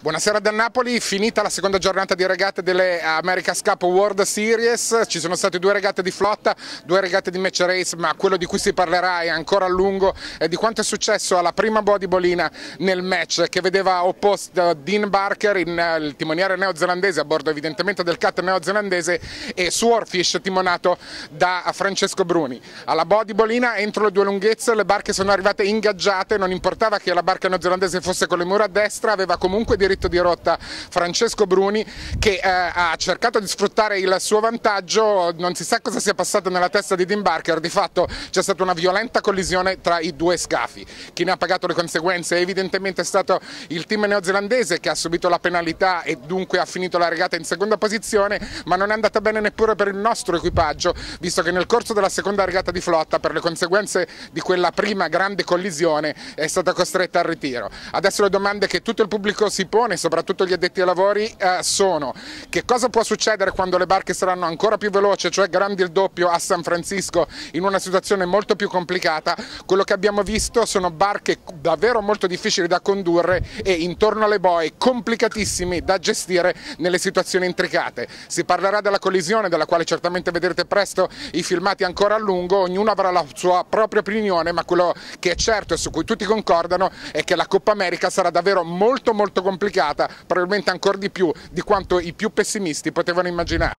Buonasera da Napoli, finita la seconda giornata di regate delle America's Cup World Series, ci sono state due regate di flotta, due regate di match race, ma quello di cui si parlerà è ancora a lungo è di quanto è successo alla prima bodybolina nel match che vedeva opposto Dean Barker, eh, il timoniere neozelandese, a bordo evidentemente del cat neozelandese, e Swordfish timonato da Francesco Bruni. Alla bodybolina entro le due lunghezze le barche sono arrivate ingaggiate, non importava che la barca neozelandese fosse con le mura a destra, aveva comunque comunque diritto di rotta Francesco Bruni che eh, ha cercato di sfruttare il suo vantaggio, non si sa cosa sia passato nella testa di Dean Barker, di fatto c'è stata una violenta collisione tra i due scafi. Chi ne ha pagato le conseguenze è evidentemente stato il team neozelandese che ha subito la penalità e dunque ha finito la regata in seconda posizione, ma non è andata bene neppure per il nostro equipaggio, visto che nel corso della seconda regata di flotta, per le conseguenze di quella prima grande collisione, è stata costretta al ritiro. Adesso le domande che tutto il pubblico si pone, soprattutto gli addetti ai lavori, eh, sono che cosa può succedere quando le barche saranno ancora più veloci, cioè grandi il doppio a San Francisco in una situazione molto più complicata. Quello che abbiamo visto sono barche davvero molto difficili da condurre e intorno alle boe complicatissimi da gestire nelle situazioni intricate. Si parlerà della collisione, della quale certamente vedrete presto i filmati ancora a lungo, ognuno avrà la sua propria opinione, ma quello che è certo e su cui tutti concordano è che la Coppa America sarà davvero molto molto complicata complicata, probabilmente ancora di più di quanto i più pessimisti potevano immaginare.